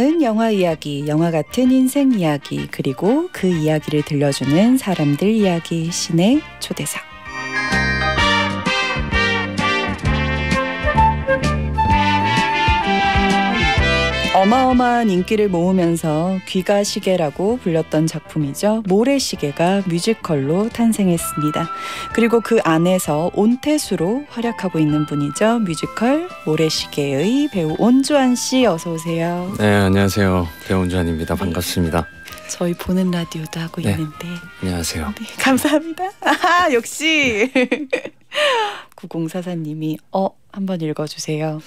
프로은 영화 이야기, 영화 같은 인생 이야기, 그리고 그 이야기를 들려주는 사람들 이야기, 신의 초대상 어마어마한 인기를 모으면서 귀가 시계라고 불렸던 작품이죠. 모래시계가 뮤지컬로 탄생했습니다. 그리고 그 안에서 온태수로 활약하고 있는 분이죠. 뮤지컬 모래시계의 배우 온주한씨 어서 오세요. 네, 안녕하세요. 배우 온주한입니다 네. 반갑습니다. 저희 보는 라디오도 하고 네. 있는데 안녕하세요. 네, 감사합니다. 아, 역시 구공사사님이어 한번 읽어주세요.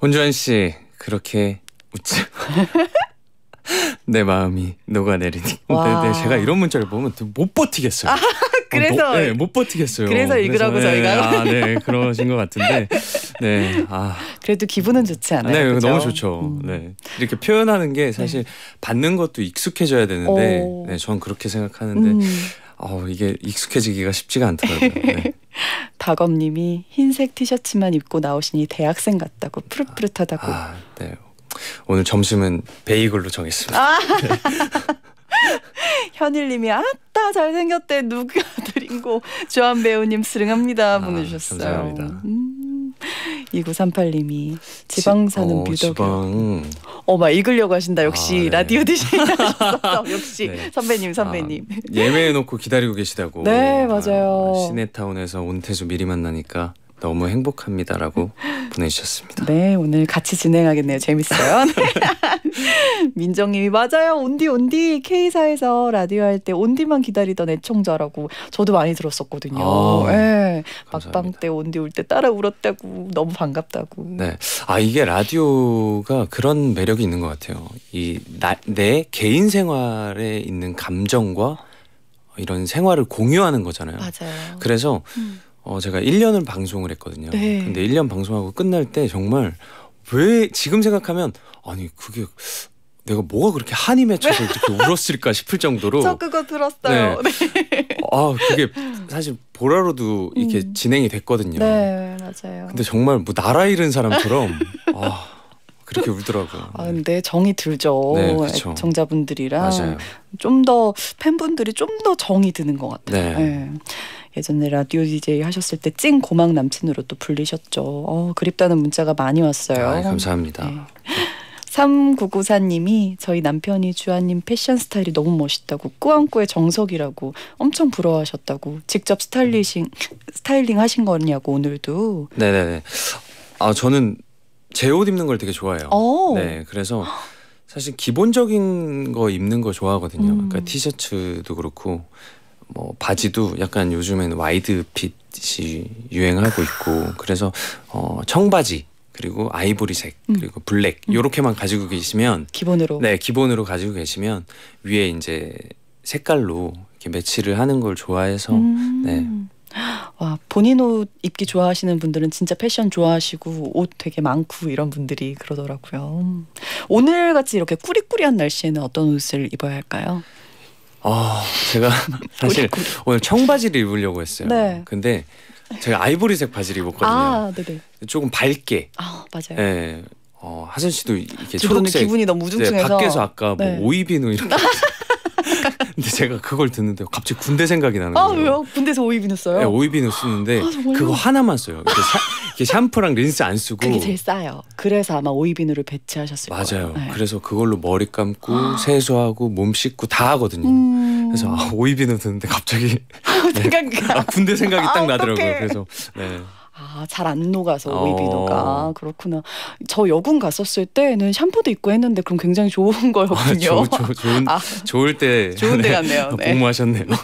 온주한씨 그렇게 웃자. 내 마음이 녹아내리니. 와. 네, 네, 제가 이런 문자를 보면 못 버티겠어요. 아, 그래서 어, 뭐, 네, 못 버티겠어요. 그래서 읽으라고 그래서, 네, 저희가. 아, 네, 그러신 것 같은데. 네. 아. 그래도 기분은 좋지 않아요? 네, 그렇죠? 너무 좋죠. 음. 네. 이렇게 표현하는 게 사실 네. 받는 것도 익숙해져야 되는데, 오. 네, 전 그렇게 생각하는데, 음. 어, 이게 익숙해지기가 쉽지가 않더라고요. 네. 박엄님이 흰색 티셔츠만 입고 나오시니 대학생 같다고 푸릇푸릇하다고. 아, 네. 오늘 점심은 베이글로 정했습니다. 아 현일님이 아따 잘생겼대 누가 드린 거 주한 배우님 스릉합니다 아, 보내주셨어요. 감사합니다. 음, 2938님이 지방 사는 어, 뷰덕. 어막 읽으려고 하신다 역시 아, 네. 라디오 드시셨 역시 네. 선배님 아, 선배님. 아, 예매해놓고 기다리고 계시다고. 네 맞아요. 아, 시내타운에서 온태수 미리 만나니까 너무 행복합니다라고 보내주셨습니다. 네, 오늘 같이 진행하겠네요. 재밌어요. 네. 민정님이 맞아요. 온디 온디 K사에서 라디오 할 때 온디만 기다리던 애청자라고 저도 많이 들었었거든요. 아, 네. 막방 때 온디 올 때 따라 울었다고 너무 반갑다고. 네, 아 이게 라디오가 그런 매력이 있는 것 같아요. 이 내 개인 생활에 있는 감정과 이런 생활을 공유하는 거잖아요. 맞아요. 그래서 음. 어 제가 1년을 방송을 했거든요. 네. 근데 1년 방송하고 끝날 때 정말 왜 지금 생각하면 아니 그게 내가 뭐가 그렇게 한이 맺혀서 이렇게 울었을까 싶을 정도로 저 그거 들었어요. 네. 네. 아 그게 사실 보라로도 이렇게 음. 진행이 됐거든요. 네 맞아요. 근데 정말 뭐 나라 잃은 사람처럼 아 그렇게 울더라고요. 아, 근데 정이 들죠. 네, 그자분들이랑좀더 그렇죠. 팬분들이 좀 더 정이 드는 것 같아요. 네. 네. 예전에 라디오 DJ 하셨을 때찐 고막 남친으로 또 불리셨죠. 어, 그립다는 문자가 많이 왔어요. 아, 감사합니다. 네. 3994님이 저희 남편이 주아님 패션 스타일이 너무 멋있다고 꾸안꾸의 정석이라고 엄청 부러워하셨다고 직접 스타일리싱 스타일링 하신 거냐고 오늘도 네네네 아 저는 제옷 입는 걸 되게 좋아해요. 오. 네, 그래서 사실 기본적인 거 입는 거 좋아하거든요. 음. 그러니까 티셔츠도 그렇고 뭐 바지도 약간 요즘엔 와이드 핏이 유행하고 있고 그래서 어 청바지 그리고 아이보리색 음. 그리고 블랙 음. 요렇게만 가지고 계시면 기본으로 네 기본으로 가지고 계시면 위에 이제 색깔로 이렇게 매치를 하는 걸 좋아해서 음. 네와 본인 옷 입기 좋아하시는 분들은 진짜 패션 좋아하시고 옷 되게 많고 이런 분들이 그러더라고요. 오늘 같이 이렇게 꾸리꾸리한 날씨에는 어떤 옷을 입어야 할까요? 아 어, 제가 사실 오늘 청바지를 입으려고 했어요. 네. 근데 제가 아이보리색 바지를 입었거든요. 아, 조금 밝게. 아, 맞아요. 예. 네. 어, 하선 씨도 이렇게 초록색 기분이 너무 네, 우중충해서 네, 밖에서 아까 뭐 네. 오이비누 이런 근데 제가 그걸 듣는데 갑자기 군대 생각이 나는 아, 거예요. 아 왜요? 군대에서 오이비누 써요? 네, 오이비누 쓰는데 아, 그거 하나만 써요. 이게 사, 이게 샴푸랑 린스 안 쓰고 그게 제일 싸요. 그래서 아마 오이비누를 배치하셨을 맞아요. 거예요. 맞아요. 네. 그래서 그걸로 머리 감고 아. 세수하고 몸 씻고 다 하거든요. 음... 그래서 아, 오이비누 듣는데 갑자기 네. 아, 군대 생각이 아, 딱 나더라고요. 그래서 네. 아, 잘 안 녹아서 오이 어. 비누가 어. 그렇구나. 저 여군 갔었을 때는 샴푸도 입고 했는데 그럼 굉장히 좋은 아, 거였군요. 아, 조, 조, 좋은 아, 좋을 때 좋은 때 네. 같네요. 아, 네. 복무하셨네요. 네.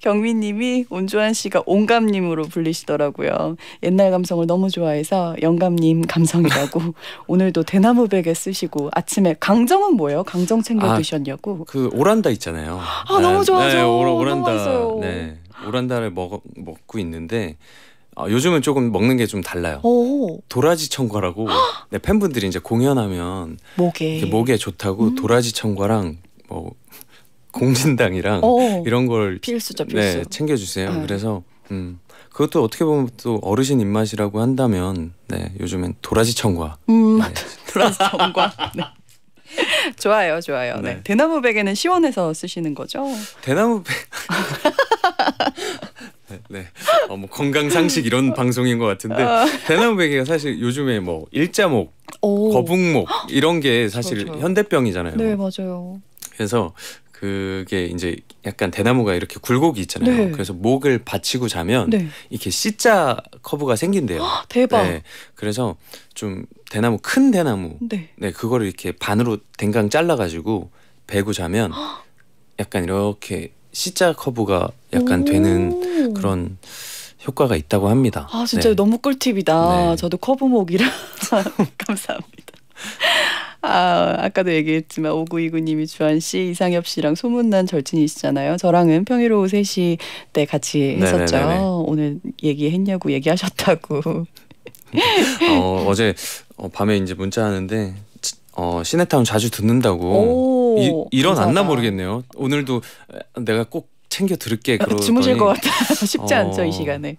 경민님이 온조한 씨가 온감님으로 불리시더라고요. 옛날 감성을 너무 좋아해서 영감님 감성이라고 오늘도 대나무백에 쓰시고 아침에 강정은 뭐예요? 강정 챙겨 아, 드셨냐고? 그 오란다 있잖아요. 아 네, 너무 좋아요. 네, 오, 란다 네, 오란다를 먹 먹고 있는데 어, 요즘은 조금 먹는 게 좀 달라요. 오. 도라지 청과라고 네, 팬분들이 이제 공연하면 목에 목에 좋다고 음. 도라지 청과랑 뭐 공진당이랑 오. 이런 걸 필수죠, 네, 필수. 네, 챙겨주세요. 네. 그래서 음, 그것도 어떻게 보면 또 어르신 입맛이라고 한다면 네, 요즘엔 도라지 청과. 음. 네. 도라지 청과. 네. 좋아요, 좋아요. 네. 네. 대나무 베개는 시원해서 쓰시는 거죠? 대나무 베 네. 어, 뭐 건강 상식 이런 방송인 것 같은데 어. 대나무베개가 사실 요즘에 뭐 일자목, 오. 거북목 이런 게 사실 그렇죠. 현대병이잖아요. 네, 뭐. 맞아요. 그래서 그게 이제 약간 대나무가 이렇게 굴곡이 있잖아요. 네. 그래서 목을 받치고 자면 네. 이렇게 C자 커브가 생긴대요. 허, 대박. 네. 그래서 좀 대나무 큰 대나무. 네. 네 그거를 이렇게 반으로 댕강 잘라 가지고 베고 자면 허. 약간 이렇게 C자 커브가 약간 되는 그런 효과가 있다고 합니다. 아 진짜 네. 너무 꿀팁이다. 네. 저도 커브목이라 감사합니다. 아, 아까도 얘기했지만 오구이구님이 주한 씨, 이상엽 씨랑 소문난 절친이시잖아요. 저랑은 평일오후 3시 때 같이 네, 네, 했었죠. 네네네네. 네, 오늘 얘기했냐고 얘기하셨다고. 어, 어제 어, 밤에 이제 문자 하는데 어, 시네타운 자주 듣는다고 오, 이, 일어났나 모르겠네요. 오늘도 내가 꼭 챙겨 들을게. 그러더니, 주무실 것 같아. 쉽지 어. 않죠 이 시간에.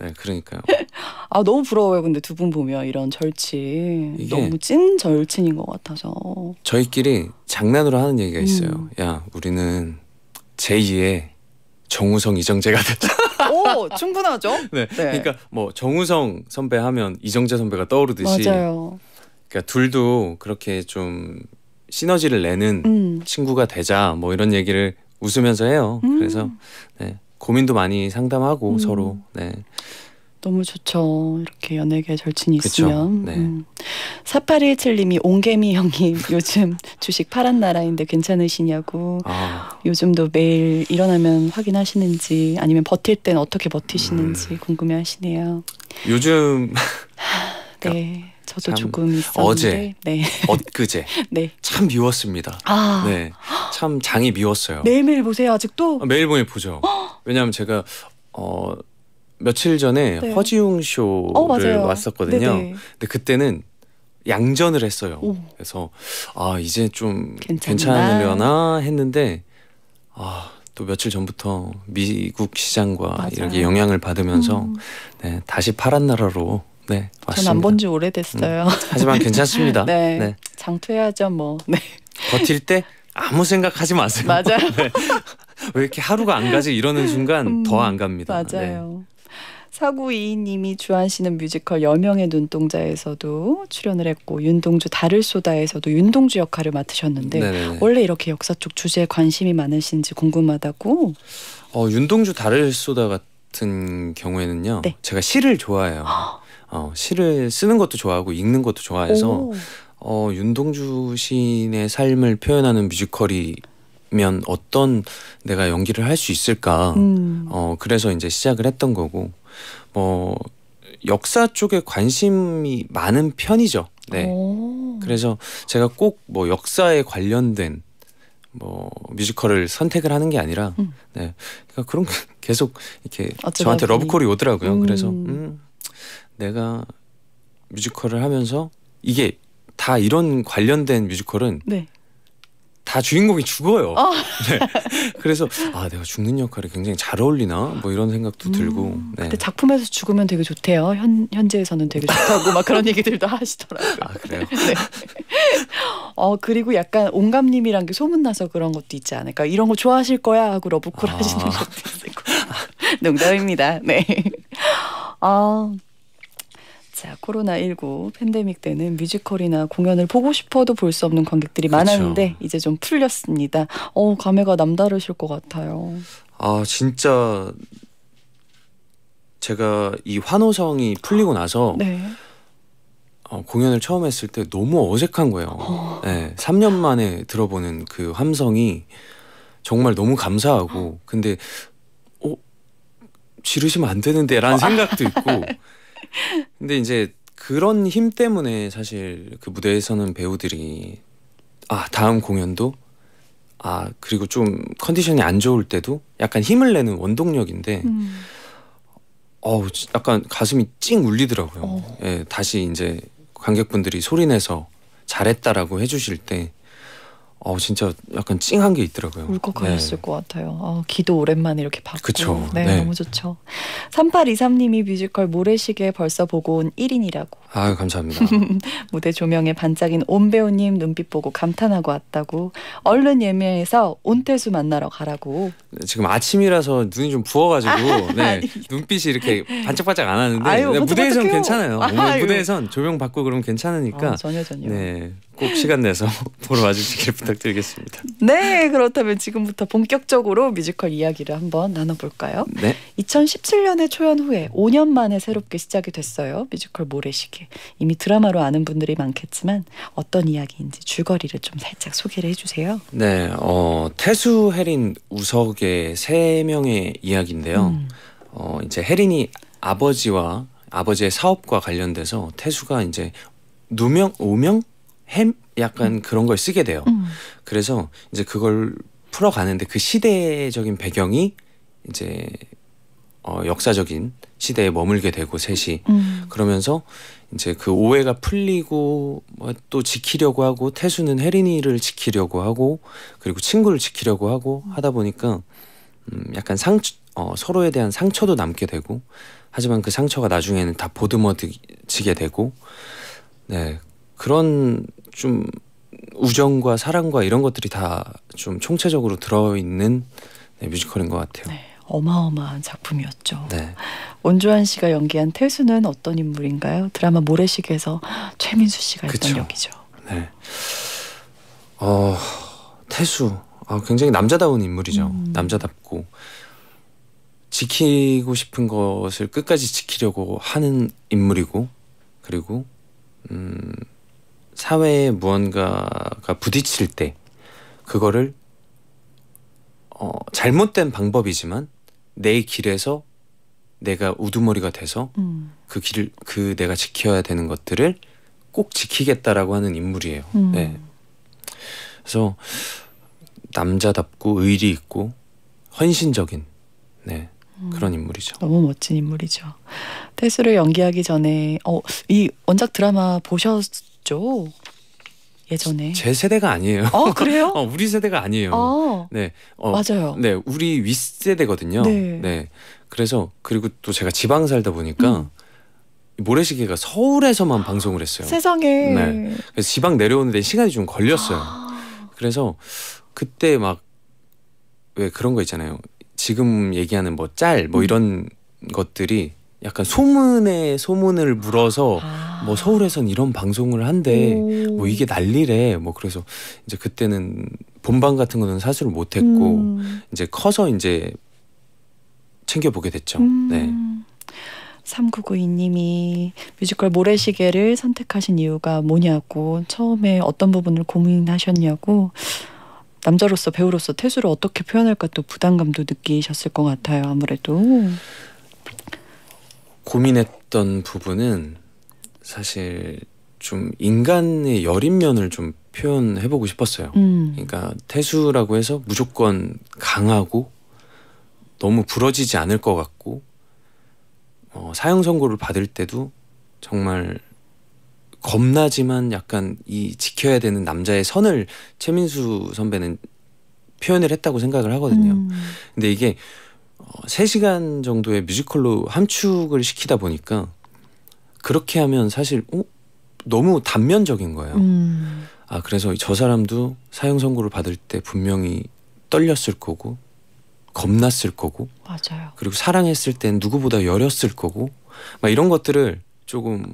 네, 그러니까요. 아 너무 부러워요. 근데 두 분 보면 이런 절친 너무 찐 절친인 것 같아서. 저희끼리 장난으로 하는 얘기가 음. 있어요. 음. 야, 우리는 제2의 정우성 이정재가 됐다. 오 충분하죠. 네, 네, 그러니까 뭐 정우성 선배 하면 이정재 선배가 떠오르듯이. 맞아요. 그러니까 둘도 그렇게 좀 시너지를 내는 음. 친구가 되자 뭐 이런 얘기를 웃으면서 해요. 음. 그래서 네, 고민도 많이 상담하고 음. 서로 네. 너무 좋죠. 이렇게 연예계 절친이 그쵸? 있으면. 네. 음. 사파리1 7님이 옹개미 형이 요즘 주식 파란 나라인데 괜찮으시냐고. 아. 요즘도 매일 일어나면 확인하시는지 아니면 버틸 땐 어떻게 버티시는지 음. 궁금해 하시네요. 요즘 않았을까. 그러니까 네, 저도 조금 있었는데. 어제, 네. 엊그제 네. 참 미웠습니다. 아. 네, 참 장이 미웠어요. 매일매일 보세요 아직도? 아, 매일매일 보죠. 왜냐하면 제가 어, 며칠 전에 네. 허지웅 쇼를 어, 왔었거든요. 네네. 근데 그때는 양전을 했어요. 오. 그래서 아 이제 좀괜찮 괜찮으려나 했는데 아. 또 며칠 전부터 미국 시장과 맞아요. 이렇게 영향을 받으면서 음. 네, 다시 파란 나라로 네, 맞전안본 지 오래됐어요. 음, 하지만 괜찮습니다. 네, 네. 장투해야죠 뭐. 네. 버틸 때 아무 생각하지 마세요. 맞아요. 네. 왜 이렇게 하루가 안 가지 이러는 순간 음, 더안 갑니다. 맞아요. 사구이님이 네. 주한 시는 뮤지컬 여명의 눈동자에서도 출연을 했고 윤동주 달을 쏟아에서도 윤동주 역할을 맡으셨는데 네네네. 네, 네. 원래 이렇게 역사 쪽 주제에 관심이 많으신지 궁금하다고. 어 윤동주 달을 쏟아 같은 경우에는요. 네. 제가 시를 좋아해요. 아. 어, 시를 쓰는 것도 좋아하고 읽는 것도 좋아해서 어, 윤동주 시인의 삶을 표현하는 뮤지컬이 면 어떤 내가 연기를 할 수 있을까 음. 어 그래서 이제 시작을 했던 거고 뭐 역사 쪽에 관심이 많은 편이죠 네 오. 그래서 제가 꼭 뭐 역사에 관련된 뭐 뮤지컬을 선택을 하는 게 아니라 음. 네 그러니까 그런 계속 이렇게 저한테 러브콜이 오더라고요 음. 그래서 음, 음. 내가 뮤지컬을 하면서 이게 다 이런 관련된 뮤지컬은 네. 다 주인공이 죽어요. 어. 네. 그래서 아 내가 죽는 역할이 굉장히 잘 어울리나 뭐 이런 생각도 음, 들고. 네. 근데 작품에서 죽으면 되게 좋대요. 현 현재에서는 되게 좋다고 막 그런 얘기들도 하시더라고요. 아 그래요. 네. 어 그리고 약간 온감님이란 게 소문나서 그런 것도 있지 않을까. 이런 거 좋아하실 거야 하고 러브콜 아. 하시는 것도 있고. 농담입니다. 네. 아 자, 코로나19 팬데믹 때는 뮤지컬이나 공연을 보고 싶어도 볼 수 없는 관객들이 그쵸. 그렇죠. 많았는데 이제 좀 풀렸습니다. 어, 감회가 남다르실 것 같아요. 아, 진짜 제가 이 환호성이 풀리고 나서 네. 어, 공연을 처음 했을 때 너무 어색한 거예요. 어. 네, 예, 3년 만에 들어보는 그 함성이 정말 너무 감사하고 근데 어 지르시면 안 되는데라는 어. 생각도 있고 근데 이제 그런 힘 때문에 사실 그 무대에서는 배우들이 아 다음 공연도 아 그리고 좀 컨디션이 안 좋을 때도 약간 힘을 내는 원동력인데 음. 어우 약간 가슴이 찡 울리더라고요. 어. 예, 다시 이제 관객분들이 소리내서 잘했다라고 해주실 때어 진짜 약간 찡한 게 있더라고요. 울컥하셨을 네. 것 같아요. 어, 기도 오랜만에 이렇게 받고. 그쵸, 네, 네, 너무 좋죠. 3823님이 뮤지컬 모래시계 벌써 보고 온 1인이라고 아유 감사합니다. 무대 조명에 반짝인 온 배우님 눈빛 보고 감탄하고 왔다고 얼른 예매해서 온태수 만나러 가라고. 네, 지금 아침이라서 눈이 좀 부어가지고 아, 네, 눈빛이 이렇게 반짝반짝 안 하는데 아유, 네, 무대에선 괜찮아요. 아, 아유. 무대에선 조명 받고 그러면 괜찮으니까. 아, 전혀 전혀. 네. 꼭 시간 내서 보러 와주시길 부탁드리겠습니다. 네, 그렇다면 지금부터 본격적으로 뮤지컬 이야기를 한번 나눠볼까요? 네. 2017년에 초연 후에 5년 만에 새롭게 시작이 됐어요. 뮤지컬 모래시계. 이렇게 이미 드라마로 아는 분들이 많겠지만 어떤 이야기인지 줄거리를 좀 살짝 소개를 해주세요. 네, 어, 태수, 혜린, 우석의 세 명의 이야기인데요. 음. 어, 이제 혜린이 아버지와 아버지의 사업과 관련돼서 태수가 이제 누명, 오명, 햄 약간 음. 그런 걸 쓰게 돼요. 음. 그래서 이제 그걸 풀어가는데 그 시대적인 배경이 이제 어, 역사적인 시대에 머물게 되고 셋이 음. 그러면서 이제 그 오해가 풀리고 뭐 또 지키려고 하고 태수는 혜린이를 지키려고 하고 그리고 친구를 지키려고 하고 하다 보니까 음, 약간 상 어, 서로에 대한 상처도 남게 되고 하지만 그 상처가 나중에는 다 보듬어지게 되고 네 그런 좀 우정과 사랑과 이런 것들이 다 좀 총체적으로 들어있는 네, 뮤지컬인 것 같아요. 네. 어마어마한 작품이었죠. 네. 온주환 씨가 연기한 태수는 어떤 인물인가요? 드라마 모래시계에서 최민수 씨가 했던 그쵸. 역이죠. 네. 어, 태수. 아, 굉장히 남자다운 인물이죠. 음. 남자답고 지키고 싶은 것을 끝까지 지키려고 하는 인물이고 그리고 음, 사회에 무언가가 부딪힐 때 그거를 어, 잘못된 방법이지만 내 길에서 내가 우두머리가 돼서 음. 그 길을 그 내가 지켜야 되는 것들을 꼭 지키겠다라고 하는 인물이에요. 음. 네. 그래서 남자답고 의리 있고 헌신적인 네. 음. 그런 인물이죠. 너무 멋진 인물이죠. 태수를 연기하기 전에 어, 이 원작 드라마 보셨죠? 예전에 제 세대가 아니에요. 어 그래요? 어, 우리 세대가 아니에요. 아, 네, 어, 맞아요. 네, 우리 윗 세대거든요. 네. 네. 그래서 그리고 또 제가 지방 살다 보니까 음. 모래시계가 서울에서만 아, 방송을 했어요. 세상에. 네. 그래서 지방 내려오는데 시간이 좀 걸렸어요. 아. 그래서 그때 막 왜 그런 거 있잖아요. 지금 얘기하는 뭐 짤뭐 뭐 음. 이런 것들이 약간 소문에 소문을 물어서 아. 뭐 서울에선 이런 방송을 한데 뭐 이게 난리래 뭐 그래서 이제 그때는 본방 같은 거는 사실못 했고 음. 이제 커서 이제 챙겨 보게 됐죠. 음. 네. 3992님이 뮤지컬 모래시계를 선택하신 이유가 뭐냐고 처음에 어떤 부분을 고민하셨냐고 남자로서 배우로서 태수를 어떻게 표현할까 또 부담감도 느끼셨을 것 같아요 아무래도 고민했던 부분은 사실 좀 인간의 여린 면을 좀 표현해보고 싶었어요. 음. 그러니까 태수라고 해서 무조건 강하고 너무 부러지지 않을 것 같고 어, 사형 선고를 받을 때도 정말 겁나지만 약간 이 지켜야 되는 남자의 선을 최민수 선배는 표현을 했다고 생각을 하거든요. 음. 근데 이게 어, 3시간 정도의 뮤지컬로 함축을 시키다 보니까 그렇게 하면 사실 어? 너무 단면적인 거예요. 음. 아 그래서 저 사람도 사형 선고를 받을 때 분명히 떨렸을 거고 겁났을 거고 맞아요. 그리고 사랑했을 땐 누구보다 여렸을 거고 막 이런 것들을 조금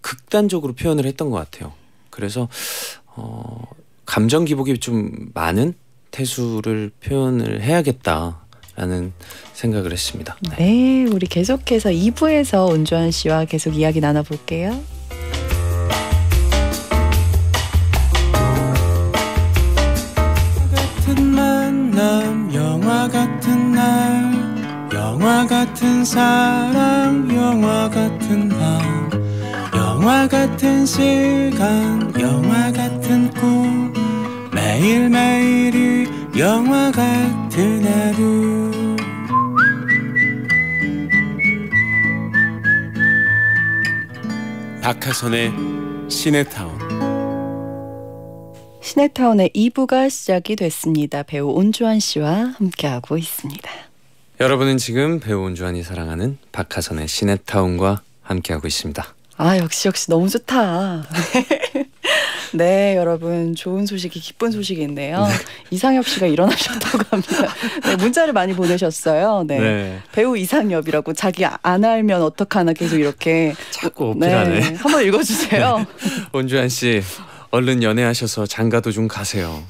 극단적으로 표현을 했던 것 같아요. 그래서 어, 감정 기복이 좀 많은 태수를 표현을 해야겠다 라는 생각을 했습니다. 네, 네 우리 계속해서 2부에서 온조한 씨와 계속 이야기 나눠볼게요. 영화 같은 사람 영화 같은 밤 영화 같은 시간 영화 같은 꿈 매일매일이 영화 같은 같은 하루 박하선의 시네타운 시네타운의 2부가 시작이 됐습니다. 배우 온주환 씨와 함께하고 있습니다. 여러분은 지금 배우 온주환이 사랑하는 박하선의 시네타운과 함께하고 있습니다. 아 역시 역시 너무 좋다. 네, 여러분 좋은 소식이 기쁜 소식인데요. 네. 이상엽 씨가 일어나셨다고 합니다. 네, 문자를 많이 보내셨어요. 네. 네. 배우 이상엽이라고 자기 안 알면 어떡하나 계속 이렇게 자꾸 어필하네. 네, 한번 읽어주세요. 원주한 네. 씨, 얼른 연애하셔서 장가도 좀 가세요.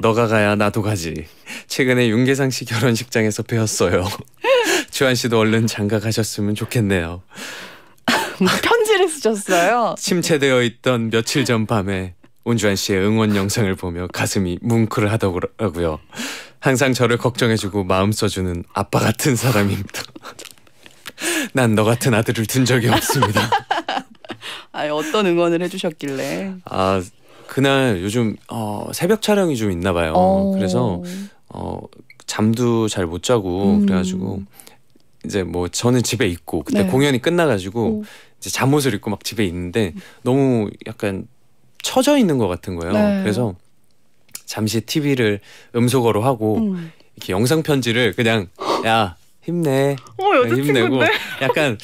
너가 가야 나도 가지. 최근에 윤계상 씨 결혼식장에서 배웠어요. 주한 씨도 얼른 장가 가셨으면 좋겠네요. 편 오셨어요? 침체되어 있던 며칠 전 밤에 온주환 씨의 응원 영상을 보며 가슴이 뭉클하더라고요. 항상 저를 걱정해주고 마음 써주는 아빠 같은 사람입니다. 난 너 같은 아들을 둔 적이 없습니다. 아 어떤 응원을 해주셨길래? 아 그날 요즘 어, 새벽 촬영이 좀 있나 봐요. 오. 어. 그래서 어, 잠도 잘 못 자고 음. 그래가지고 이제 뭐 저는 집에 있고 그때 네. 공연이 끝나가지고 오. 이제 잠옷을 입고 막 집에 있는데 너무 약간 처져 있는 것 같은 거예요. 네. 그래서 잠시 TV를 음소거로 하고 음. 이렇게 영상 편지를 그냥 야 힘내, 어, 힘내고 약간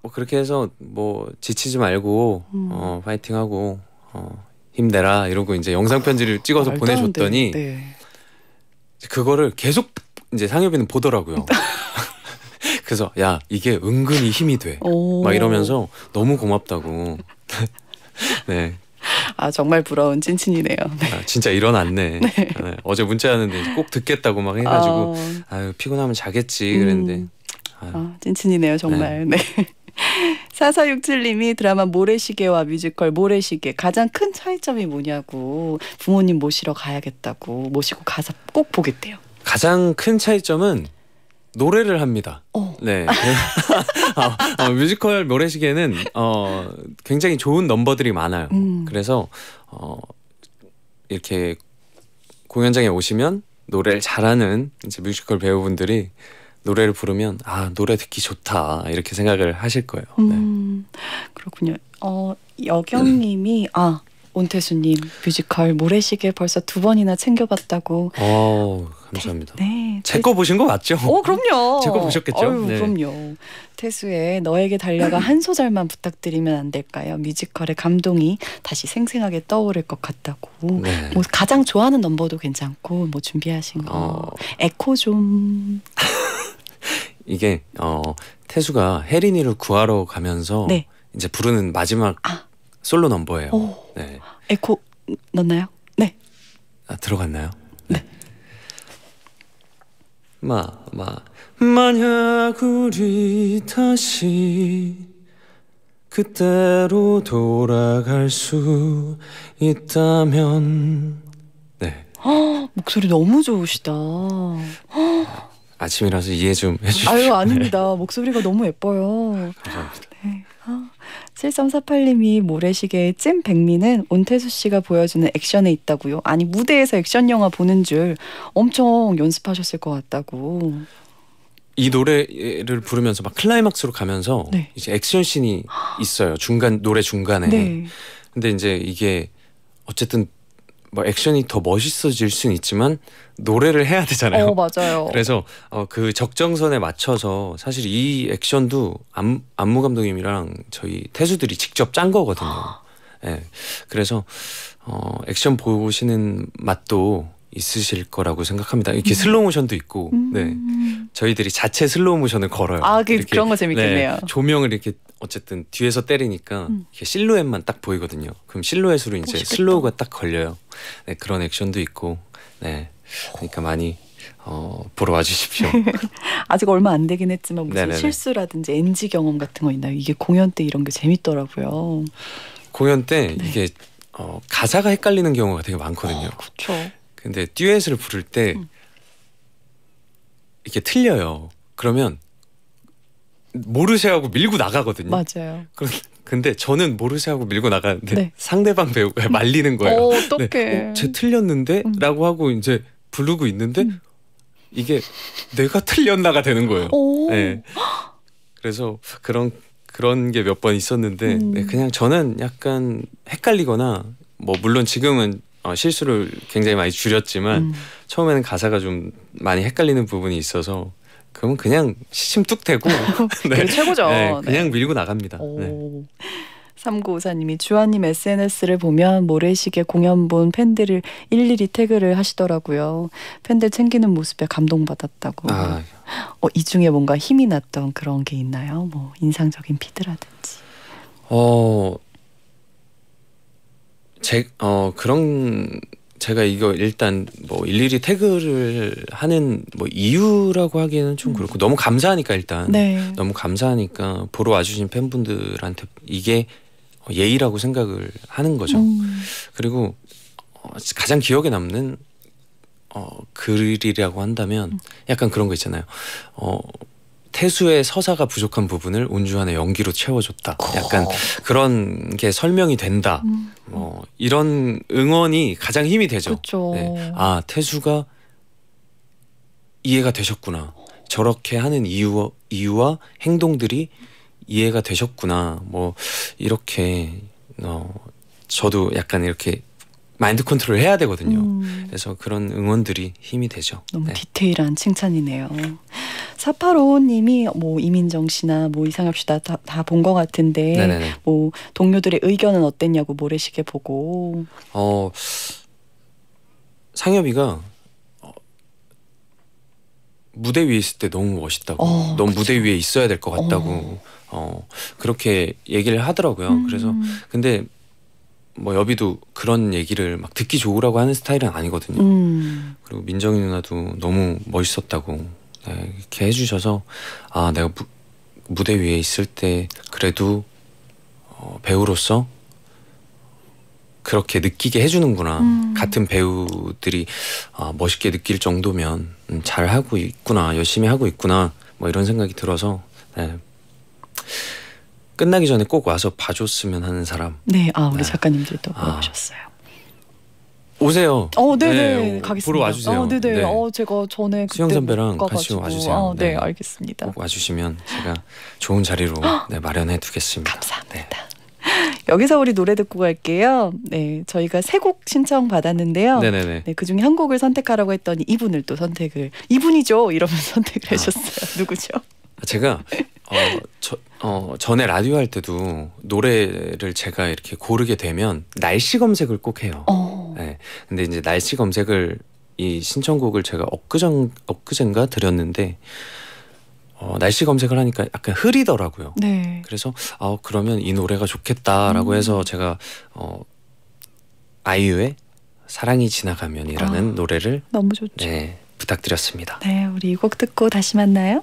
뭐 그렇게 해서 뭐 지치지 말고 음. 어 파이팅하고 어 힘내라 이러고 이제 영상 편지를 찍어서 아, 보내줬더니 네. 그거를 계속 이제 상엽이는 보더라고요. 그래서 야 이게 은근히 힘이 돼. 막 이러면서 너무 고맙다고. 네. 아 정말 부러운 찐친이네요. 아, 네. 아, 진짜 일어났네. 네. 네. 어제 문자하는데 꼭 듣겠다고 막 해가지고 아... 아유 피곤하면 자겠지 그랬는데. 음. 아, 찐친이네요 정말. 네. 네. 4 4 6님이 드라마 모래시계와 뮤지컬 모래시계 가장 큰 차이점이 뭐냐고 부모님 모시러 가야겠다고 모시고 가서 꼭 보겠대요. 가장 큰 차이점은 노래를 합니다. 어. 네. 어, 뮤지컬 모래시계는 어, 굉장히 좋은 넘버들이 많아요. 음. 그래서 어, 이렇게 공연장에 오시면 노래를 잘하는 이제 뮤지컬 배우분들이 노래를 부르면 아 노래 듣기 좋다 이렇게 생각을 하실 거예요. 네. 음, 그렇군요. 어 여경님이 아 온태수님 뮤지컬 모래시계 벌써 두 번이나 챙겨봤다고. 어 감사합니다. 네. 네, 네. 제거 보신 거 맞죠? 어 그럼요. 제 거 보셨겠죠? 어유, 네. 그럼요. 태수의 너에게 달려가 한 소절만 부탁드리면 안 될까요? 뮤지컬의 감동이 다시 생생하게 떠오를 것 같다고. 네. 뭐 가장 좋아하는 넘버도 괜찮고 뭐 준비하신 거. 어. 에코 좀. 이게 어 태수가 혜린이를 구하러 가면서 네. 이제 부르는 마지막. 아. 솔로 넘버예요. 오, 네. 에코 넣나요? 네. 아, 들어갔나요? 네. 마마 네. 만약 우리 다시 그때로 돌아갈 수 있다면 네. 아, 목소리 너무 좋으시다. 아. 아침이라서 이해 좀 해주시죠. 아유 아닙니다. 네. 목소리가 너무 예뻐요. 감사합니다. 네. 7348님이 모래시계의 찐 백미는 온태수 씨가 보여주는 액션에 있다고요. 아니 무대에서 액션 영화 보는 줄 엄청 연습하셨을 것 같다고. 이 노래를 부르면서 막 클라이막스로 가면서 네. 이제 액션 씬이 있어요. 중간 노래 중간에. 네. 근데 이제 이게 어쨌든 뭐 액션이 더 멋있어질 수는 있지만 노래를 해야 되잖아요. 어, 맞아요. 그래서 어, 그 적정선에 맞춰서 사실 이 액션도 안, 안무 감독님이랑 저희 태수들이 직접 짠 거거든요. 예. 네, 그래서 어, 액션 보시는 맛도 있으실 거라고 생각합니다. 이렇게 음. 슬로우 모션도 있고, 음. 네 저희들이 자체 슬로우 모션을 걸어요. 아, 그, 런거 재밌겠네요. 네, 조명을 이렇게 어쨌든 뒤에서 때리니까 음. 실루엣만 딱 보이거든요. 그럼 실루엣으로 어, 이제 멋있겠다. 슬로우가 딱 걸려요. 네, 그런 액션도 있고, 네, 그러니까 많이 어, 보러 와주십시오. 아직 얼마 안 되긴 했지만 무슨 네네네. 실수라든지 NG 경험 같은 거 있나요? 이게 공연 때 이런 게 재밌더라고요. 공연 때 네. 이게 어, 가사가 헷갈리는 경우가 되게 많거든요. 어, 그렇죠. 근데 듀엣을 부를 때 음. 이게 틀려요. 그러면 모르쇠하고 밀고 나가거든요. 맞아요. 그런 근데 저는 모르쇠하고 밀고 나가는데 네. 상대방 배우가 예, 말리는 음. 거예요. 어, 네. 어떡해. 네. 어, 쟤 틀렸는데라고 음. 하고 이제 부르고 있는데 음. 이게 내가 틀렸나가 되는 거예요. 오. 네. 그래서 그런 그런 게 몇 번 있었는데 음. 네, 그냥 저는 약간 헷갈리거나 뭐 물론 지금은 어, 실수를 굉장히 많이 줄였지만 음. 처음에는 가사가 좀 많이 헷갈리는 부분이 있어서 그러면 그냥 시침 뚝 대고 네. 최고죠. 네, 네, 그냥 밀고 나갑니다. 오. 네. 3 9님이 주아님 SNS를 보면 모래시계 공연 본 팬들을 일일이 태그를 하시더라고요. 팬들 챙기는 모습에 감동받았다고. 아. 어, 이 중에 뭔가 힘이 났던 그런 게 있나요? 뭐 인상적인 피드라든지. 어, 제, 어, 그런 제가 이거 일단 뭐 일일이 태그를 하는 뭐 이유라고 하기에는 좀 음. 그렇고 너무 감사하니까 일단 네. 너무 감사하니까 보러 와주신 팬분들한테 이게 어, 예의라고 생각을 하는 거죠. 음. 그리고 어, 가장 기억에 남는 어, 글이라고 한다면 음. 약간 그런 거 있잖아요. 어, 태수의 서사가 부족한 부분을 온주환의 연기로 채워줬다. 약간 어. 그런 게 설명이 된다. 음. 어, 이런 응원이 가장 힘이 되죠. 네. 아 태수가 이해가 되셨구나. 저렇게 하는 이유 이유와 행동들이 이해가 되셨구나. 뭐 이렇게 어, 저도 약간 이렇게 마인드 컨트롤 해야 되거든요. 음. 그래서 그런 응원들이 힘이 되죠. 너무 네. 디테일한 칭찬이네요. 사파로님이뭐 이민정 씨나 뭐 이상엽 씨다 다 본 것 같은데 네네네. 뭐 동료들의 의견은 어땠냐고 모래시계 보고. 어 상엽이가 어, 무대 위에 있을 때 너무 멋있다고, 어, 너무 그쵸? 무대 위에 있어야 될 것 같다고 어. 어. 그렇게 얘기를 하더라고요. 음. 그래서 근데 뭐 여비도 그런 얘기를 막 듣기 좋으라고 하는 스타일은 아니거든요. 음. 그리고 민정이 누나도 너무 멋있었다고 네, 이렇게 해주셔서 아 내가 무, 무대 위에 있을 때 그래도 어, 배우로서 그렇게 느끼게 해주는구나. 음. 같은 배우들이 아, 멋있게 느낄 정도면 음, 잘 하고 있구나, 열심히 하고 있구나, 뭐 이런 생각이 들어서 네. 끝나기 전에 꼭 와서 봐줬으면 하는 사람. 네, 아 우리 네. 작가님들도 물셨어요 아. 오세요. 어, 네네. 네, 네, 가겠습니다. 보러 와주세요. 어, 네네. 네. 네. 어, 제가 전에 수영 선배랑 같이 와주세요. 아, 네. 네, 알겠습니다. 꼭 와주시면 제가 좋은 자리로 네, 마련해 두겠습니다. 감사합니다. 네. 여기서 우리 노래 듣고 갈게요. 네, 저희가 세 곡 신청 받았는데요. 네네네. 네, 그 중에 한 곡을 선택하라고 했더니 이분을 또 선택을 이분이죠 이러면 선택을 아. 하셨어요. 누구죠? 제가 어, 저, 어, 전에 라디오 할 때도 노래를 제가 이렇게 고르게 되면 날씨 검색을 꼭 해요. 어. 네. 근데 이제 날씨 검색을 이 신청곡을 제가 엊그전 엊그젠가 드렸는데 어, 날씨 검색을 하니까 약간 흐리더라고요. 네. 그래서 아 그러면 이 노래가 좋겠다라고 음. 해서 제가 어, 아이유의 사랑이 지나가면이라는 아, 노래를 너무 좋죠. 네, 부탁드렸습니다. 네, 우리 이 곡 듣고 다시 만나요.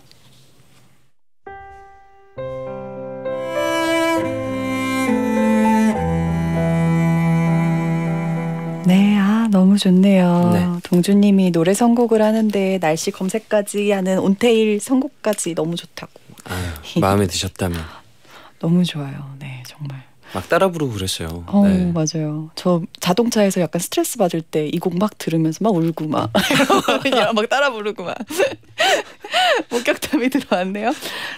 네, 아 너무 좋네요. 네. 동주님이 노래 선곡을 하는데 날씨 검색까지 하는 온테일 선곡까지 너무 좋다고. 아유, 마음에 드셨다면. 너무 좋아요. 네, 정말. 막 따라 부르고 그랬어요. 어, 네. 맞아요. 저 자동차에서 약간 스트레스 받을 때 이 곡 막 들으면서 막 울고 막막 따라 부르고 막 목격담이 들어왔네요.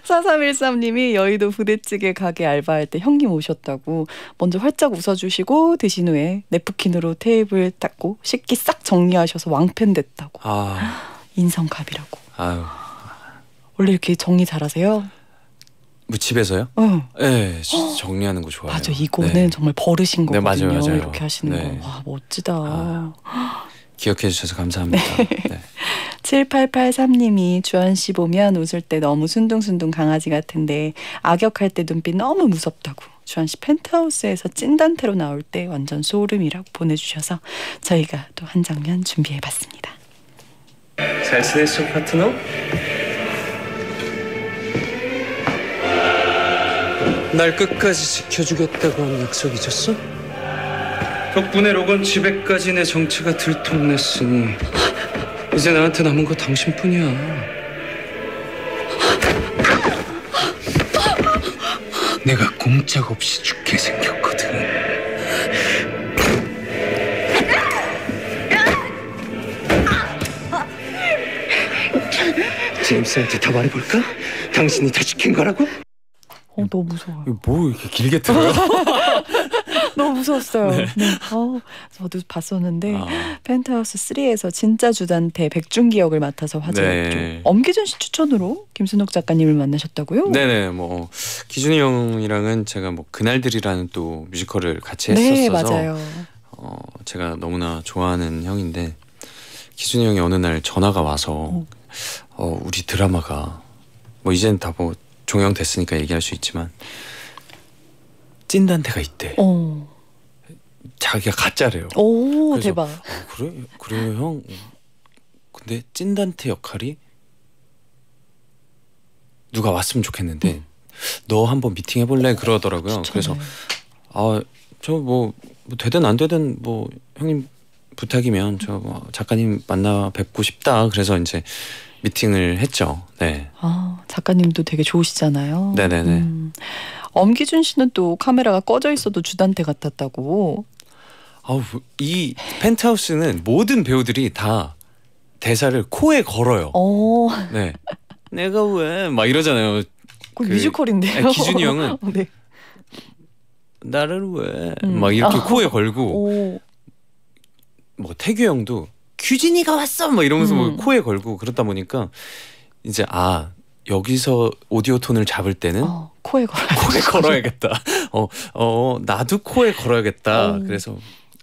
4313님이 여의도 부대찌개 가게 알바할 때 형님 오셨다고 먼저 활짝 웃어주시고 드신 후에 네프킨으로 테이블 닦고 식기 싹 정리하셔서 왕팬 됐다고. 아. 인성갑이라고. 아유. 원래 이렇게 정리 잘하세요? 뭐 집에서요? 어. 네, 정리하는 거좋아요 맞아, 이거는 네. 정말 버릇인 거거요 네, 맞아요, 맞아요. 이렇게 하시는 네. 거. 와, 멋지다. 아, 기억해 주셔서 감사합니다. 네. 7883님이 주한 씨 보면 웃을 때 너무 순둥순둥 강아지 같은데 악역할 때 눈빛 너무 무섭다고. 주한 씨 펜트하우스에서 찐단태로 나올 때 완전 소름이라고 보내주셔서 저희가 또 한 장면 준비해봤습니다. 잘 지냈어 파트너? 날 끝까지 지켜주겠다고 한 약속 잊었어? 덕분에 로건 집에까지 내 정체가 들통냈으니 이제 나한테 남은 거 당신뿐이야. 내가 꼼짝없이 죽게 생겼거든. 제임스한테 다 말해볼까? 당신이 다 시킨 거라고? 어, 너무 무서워요. 뭐 이렇게 길게 들어요? 너무 무서웠어요. 네. 네. 어, 저도 봤었는데 아. 펜트하우스 3에서 진짜 주단태 백준기 역을 맡아서 화제 네. 엄기준 씨 추천으로 김순옥 작가님을 만나셨다고요? 네네. 뭐 기준이 형이랑은 제가 뭐 그날들이라는 또 뮤지컬을 같이 네, 했었어서 네, 어, 제가 너무나 좋아하는 형인데 기준이 형이 어느 날 전화가 와서 어, 어 우리 드라마가 뭐 이젠 다뭐 종영됐으니까 얘기할 수 있지만 찐단태가 있대. 어. 자기가 가짜래요. 오 대박. 어, 그래 그래요 형. 근데 찐단태 역할이 누가 왔으면 좋겠는데 음. 너 한번 미팅 해볼래 그러더라고요. 추천해. 그래서 아저 뭐 뭐 되든 안 되든 뭐 형님 부탁이면 저 뭐 작가님 만나 뵙고 싶다. 그래서 이제 미팅을 했죠. 네. 아, 작가님도 되게 좋으시잖아요. 네네네. 음. 엄기준 씨는 또 카메라가 꺼져 있어도 주단태 같았다고. 아우, 이 펜트하우스는 모든 배우들이 다 대사를 코에 걸어요. 오. 어. 네. 내가 왜 막 이러잖아요. 그 뮤지컬인데요. 기준이 형은 네. 나를 왜막 음. 이렇게 아. 코에 걸고 오. 뭐 태규 형도 규진이가 왔어 뭐 이러면서 뭐 음. 코에 걸고 그러다 보니까 이제 아 여기서 오디오 톤을 잡을 때는 어, 코에 걸어 코에 걸어야겠다. 어, 어 나도 코에 걸어야겠다. 음. 그래서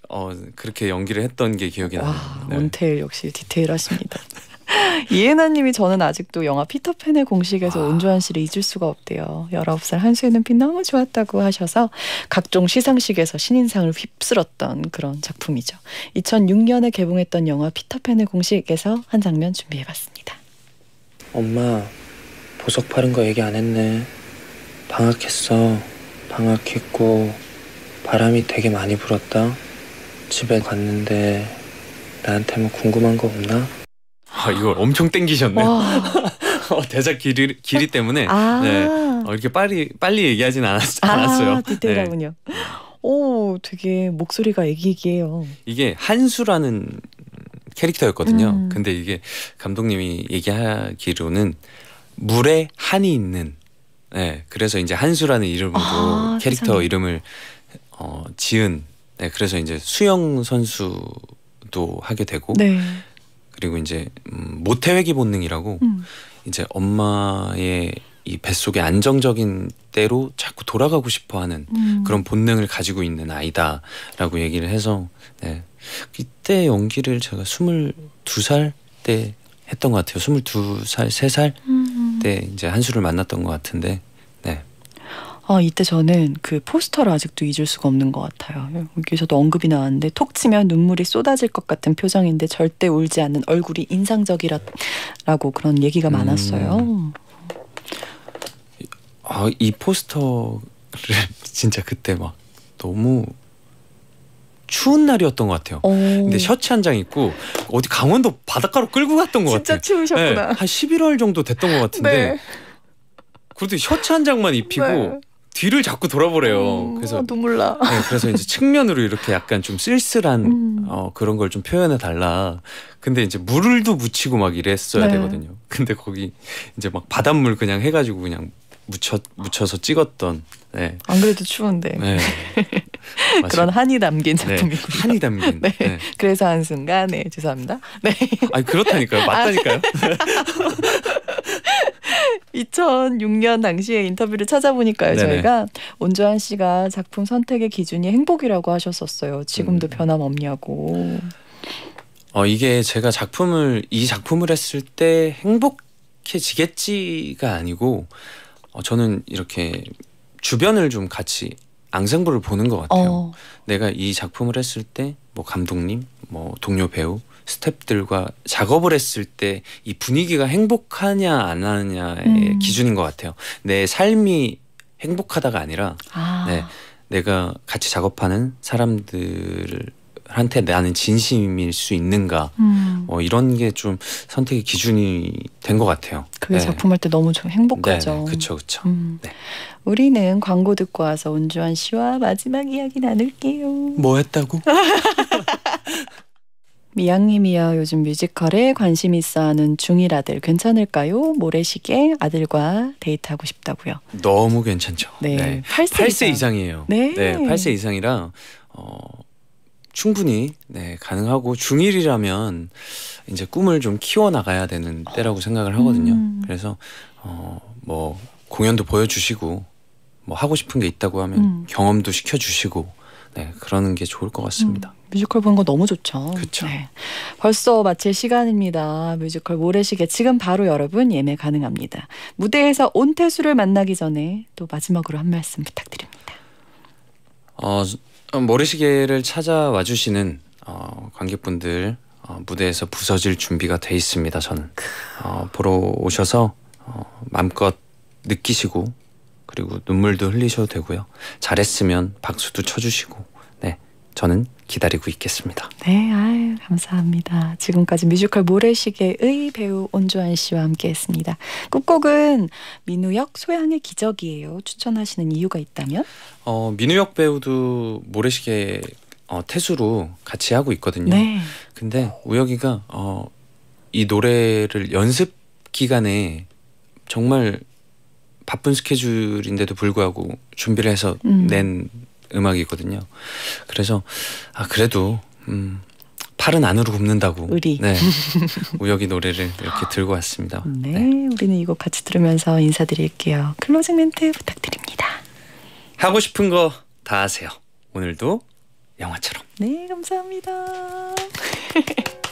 어 그렇게 연기를 했던 게 기억이 나요. 네. 원태일 역시 디테일하십니다. 이은나님이 저는 아직도 영화 피터팬의 공식에서 와. 아. 온조한 씨를 잊을 수가 없대요. 19살 한수의 눈빛 너무 좋았다고 하셔서 각종 시상식에서 신인상을 휩쓸었던 그런 작품이죠. 2006년에 개봉했던 영화 피터팬의 공식에서 한 장면 준비해봤습니다. 엄마, 보석 파는 거 얘기 안 했네. 방학했어. 방학했고 바람이 되게 많이 불었다. 집에 갔는데 나한테 뭐 궁금한 거 없나? 아, 이걸 엄청 땡기셨네. 어, 대작 길이, 길이 때문에 아. 네, 어, 이렇게 빨리 빨리 얘기하진 않았, 아, 않았어요. 아, 네. 디테일하군요. 네. 오, 되게 목소리가 애기기해요. 이게 한수라는 캐릭터였거든요. 음. 근데 이게 감독님이 얘기하기로는 물에 한이 있는. 네, 그래서 이제 한수라는 이름으로 아, 캐릭터 세상에. 이름을 어, 지은. 네, 그래서 이제 수영 선수도 하게 되고. 네. 그리고 이제 음, 모태회기 본능이라고 음. 이제 엄마의 이 뱃속의 안정적인 때로 자꾸 돌아가고 싶어하는 음. 그런 본능을 가지고 있는 아이다라고 얘기를 해서 네. 이때 연기를 제가 2 2살때 했던 것 같아요. 2 2살3살때 음, 음. 이제 한수를 만났던 것 같은데 네. 아, 이때 저는 그 포스터를 아직도 잊을 수가 없는 것 같아요. 여기서도 언급이 나왔는데 톡 치면 눈물이 쏟아질 것 같은 표정인데 절대 울지 않는 얼굴이 인상적이라고 그런 얘기가 음. 많았어요. 아, 이 포스터를 진짜 그때 막 너무 추운 날이었던 것 같아요. 오. 근데 셔츠 한 장 입고 어디 강원도 바닷가로 끌고 갔던 것 진짜 같아요. 진짜 추우셨구나. 네, 한 11월 정도 됐던 것 같은데 네. 그래도 셔츠 한 장만 입히고 네. 뒤를 자꾸 돌아보래요. 음, 그래서 아, 눈물 나. 네, 그래서 이제 측면으로 이렇게 약간 좀 쓸쓸한 음. 어, 그런 걸 좀 표현해 달라. 근데 이제 물을도 묻히고 막 이랬어야 네. 되거든요. 근데 거기 이제 막 바닷물 그냥 해가지고 그냥 묻혀 묻혀서 찍었던. 네. 안 그래도 추운데. 네. 그런 한이 담긴 네, 작품이군요. 한이 담긴. 네. 네. 그래서 한 순간, 네 죄송합니다. 네. 아니 그렇다니까요, 맞다니까요. 아, 네. 2006년 당시에 인터뷰를 찾아보니까요. 네네. 저희가 온조한 씨가 작품 선택의 기준이 행복이라고 하셨었어요. 지금도 음. 변함없냐고. 어 이게 제가 작품을 이 작품을 했을 때 행복해지겠지가 아니고 어, 저는 이렇게 주변을 좀 같이 앙상블을 보는 것 같아요. 어. 내가 이 작품을 했을 때 뭐 감독님, 뭐 동료 배우, 스탭들과 작업을 했을 때 이 분위기가 행복하냐 안 하냐의 음. 기준인 것 같아요. 내 삶이 행복하다가 아니라 아. 네, 내가 같이 작업하는 사람들한테 나는 진심일 수 있는가 음. 어, 이런 게 좀 선택의 기준이 된 것 같아요. 그게 네. 작품할 때 너무 좀 행복하죠. 그렇죠, 그렇죠. 음. 네. 우리는 광고 듣고 와서 온주환 씨와 마지막 이야기 나눌게요. 뭐 했다고? 미양님이요 요즘 뮤지컬에 관심 있어 하는 중일 아들 괜찮을까요? 모래시계 아들과 데이트하고 싶다고요. 너무 괜찮죠. 네. 네. 8세, 8세 이상. 이에요 네. 네. 8세 이상이라 어, 충분히 네, 가능하고 중일이라면 이제 꿈을 좀 키워 나가야 되는 때라고 생각을 하거든요. 음. 그래서 어, 뭐 공연도 보여 주시고 뭐 하고 싶은 게 있다고 하면 음. 경험도 시켜 주시고 네, 그러는 게 좋을 것 같습니다. 음, 뮤지컬 보는 거 너무 좋죠. 그렇죠. 네, 벌써 마칠 시간입니다. 뮤지컬 모래시계 지금 바로 여러분 예매 가능합니다. 무대에서 온태수를 만나기 전에 또 마지막으로 한 말씀 부탁드립니다. 어, 어 모래시계를 찾아와 주시는 어, 관객분들 어, 무대에서 부서질 준비가 돼 있습니다. 저는 어, 보러 오셔서 어, 마음껏 느끼시고 그리고 눈물도 흘리셔도 되고요. 잘했으면 박수도 쳐주시고 네 저는 기다리고 있겠습니다. 네, 아유, 감사합니다. 지금까지 뮤지컬 모래시계의 배우 온주환 씨와 함께했습니다. 끝곡은 민우혁 소양의 기적이에요. 추천하시는 이유가 있다면? 어, 민우혁 배우도 모래시계 어, 태수로 같이 하고 있거든요. 네. 근데 우혁이가 어, 이 노래를 연습 기간에 정말 바쁜 스케줄인데도 불구하고 준비를 해서 음. 낸 음악이거든요. 그래서 아 그래도 음, 팔은 안으로 굽는다고 우리 네, 우혁이 노래를 이렇게 들고 왔습니다. 네, 네. 우리는 이 곡 같이 들으면서 인사드릴게요. 클로징 멘트 부탁드립니다. 하고 싶은 거 다 하세요. 오늘도 영화처럼. 네, 감사합니다.